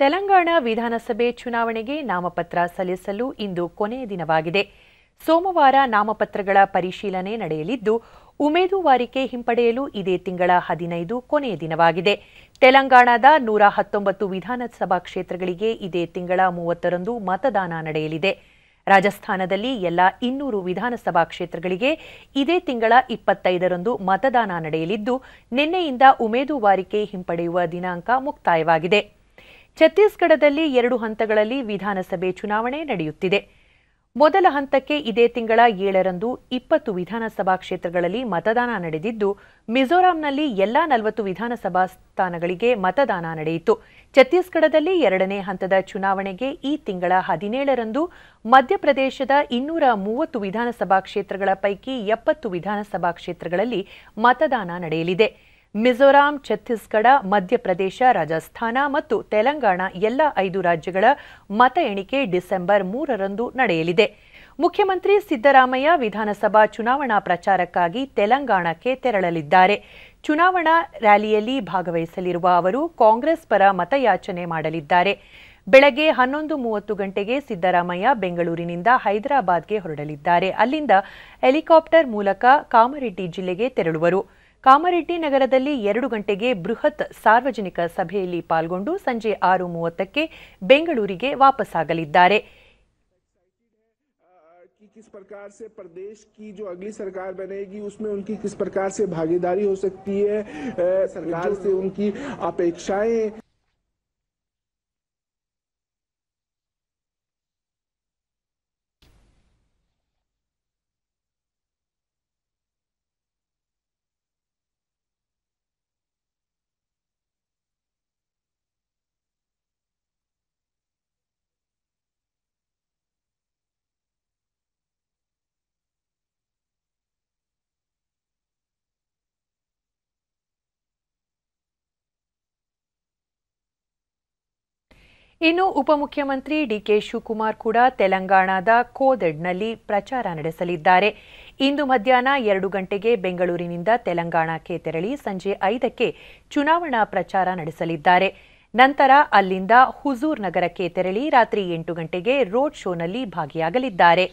ತೆಲಂಗಾಣ ವಿಧಾನಸಭೆ ಚುನಾವಣೆಗೆ ನಾಮಪತ್ರ ಸಲ್ಲಿಸಲು ಇಂದು ಕೊನೆಯ ದಿನವಾಗಿದೆ ಸೋಮವಾರ ನಾಮಪತ್ರಗಳ ಪರಿಶೀಲನೆ ನಡೆಯಲಿದ್ದು ಉಮೇದುವಾರಿಕೆ ಹಿಂಪಡೆಯಲು ಇದೇ ತಿಂಗಳ ಹದಿನೈದು ಕೊನೆಯ ದಿನವಾಗಿದೆ ತೆಲಂಗಾಣದ ನೂರ ಹತ್ತೊಂಬತ್ತು ವಿಧಾನಸಭಾ ಕ್ಷೇತ್ರಗಳಿಗೆ ಇದೇ ತಿಂಗಳ ಮೂವತ್ತರಂದು ಮತದಾನ ನಡೆಯಲಿದೆ ರಾಜಸ್ಥಾನದಲ್ಲಿ ಎಲ್ಲ ಇನ್ನೂರು ವಿಧಾನಸಭಾ ಕ್ಷೇತ್ರಗಳಿಗೆ ಇದೇ ತಿಂಗಳ ಇಪ್ಪತ್ತೈದರಂದು ಮತದಾನ ನಡೆಯಲಿದ್ದು ನಿನ್ನೆಯಿಂದ ಉಮೇದುವಾರಿಕೆ ಹಿಂಪಡೆಯುವ ದಿನಾಂಕ ಮುಕ್ತಾಯವಾಗಿದೆ ಛತ್ತೀಸ್ಗಢದಲ್ಲಿ ಎರಡು ಹಂತಗಳಲ್ಲಿ ವಿಧಾನಸಭೆ ಚುನಾವಣೆ ನಡೆಯುತ್ತಿದೆ ಮೊದಲ ಹಂತಕ್ಕೆ ಇದೇ ತಿಂಗಳ ಏಳರಂದು ಇಪ್ಪತ್ತು ವಿಧಾನಸಭಾ ಕ್ಷೇತ್ರಗಳಲ್ಲಿ ಮತದಾನ ನಡೆದಿದ್ದು ಮಿಜೋರಾಂನಲ್ಲಿ ಎಲ್ಲಾ ನಲವತ್ತು ವಿಧಾನಸಭಾ ಸ್ಥಾನಗಳಿಗೆ ಮತದಾನ ನಡೆಯಿತು ಛತ್ತೀಸ್ಗಢದಲ್ಲಿ ಎರಡನೇ ಹಂತದ ಚುನಾವಣೆಗೆ ಈ ತಿಂಗಳ ಹದಿನೇಳರಂದು ಮಧ್ಯಪ್ರದೇಶದ ಇನ್ನೂರ ಮೂವತ್ತು ವಿಧಾನಸಭಾ ಕ್ಷೇತ್ರಗಳ ಪೈಕಿ ಎಪ್ಪತ್ತು ವಿಧಾನಸಭಾ ಕ್ಷೇತ್ರಗಳಲ್ಲಿ ಮತದಾನ ನಡೆಯಲಿದೆ ಮಿಜೋರಾಂ ಛತ್ತೀಸ್ಗಢ ಮಧ್ಯಪ್ರದೇಶ ರಾಜಸ್ಥಾನ ಮತ್ತು ತೆಲಂಗಾಣ ಎಲ್ಲ ಐದು ರಾಜ್ಯಗಳ ಮತ ಎಣಿಕೆ ಡಿಸೆಂಬರ್ ಮೂರರಂದು ನಡೆಯಲಿದೆ ಮುಖ್ಯಮಂತ್ರಿ ಸಿದ್ದರಾಮಯ್ಯ ವಿಧಾನಸಭಾ ಚುನಾವಣಾ ಪ್ರಚಾರಕ್ಕಾಗಿ ತೆಲಂಗಾಣಕ್ಕೆ ತೆರಳಲಿದ್ದಾರೆ ಚುನಾವಣಾ ರ್ಯಾಲಿಯಲ್ಲಿ ಭಾಗವಹಿಸಲಿರುವ ಅವರು ಕಾಂಗ್ರೆಸ್ ಪರ ಮತಯಾಚನೆ ಮಾಡಲಿದ್ದಾರೆ ಬೆಳಗ್ಗೆ ಹನ್ನೊಂದು ಮೂವತ್ತು ಗಂಟೆಗೆ ಸಿದ್ದರಾಮಯ್ಯ ಬೆಂಗಳೂರಿನಿಂದ ಹೈದರಾಬಾದ್ಗೆ ಹೊರಡಲಿದ್ದಾರೆ ಅಲ್ಲಿಂದ ಹೆಲಿಕಾಪ್ಟರ್ ಮೂಲಕ ಕಾಮರೆಡ್ಡಿ ಜಿಲ್ಲೆಗೆ ತೆರಳುವರು कामरे नगर एर गंटे बृहत् सार्वजनिक सभ्य पागु संजे आरोप बंगूरी वापस किस प्रकार से प्रदेश की जो अगली सरकार बनेगी उसमें उनकी किस प्रकार से भागीदारी हो सकती है सरकार से उनकी अपेक्षाएं ಇನ್ನು ಉಪಮುಖ್ಯಮಂತ್ರಿ ಡಿಕೆ ಶಿವಕುಮಾರ್ ಕೂಡ ತೆಲಂಗಾಣದ ಕೋದೆಡ್ನಲ್ಲಿ ಪ್ರಚಾರ ನಡೆಸಲಿದ್ದಾರೆ ಇಂದು ಮಧ್ಯಾಹ್ನ ಎರಡು ಗಂಟೆಗೆ ಬೆಂಗಳೂರಿನಿಂದ ತೆಲಂಗಾಣಕ್ಕೆ ತೆರಳಿ ಸಂಜೆ ಐದಕ್ಕೆ ಚುನಾವಣಾ ಪ್ರಚಾರ ನಡೆಸಲಿದ್ದಾರೆ ನಂತರ ಅಲ್ಲಿಂದ ಹುಜೂರ್ ನಗರಕ್ಕೆ ತೆರಳಿ ರಾತ್ರಿ ಎಂಟು ಗಂಟೆಗೆ ರೋಡ್ ಶೋನಲ್ಲಿ ಭಾಗಿಯಾಗಲಿದ್ದಾರೆ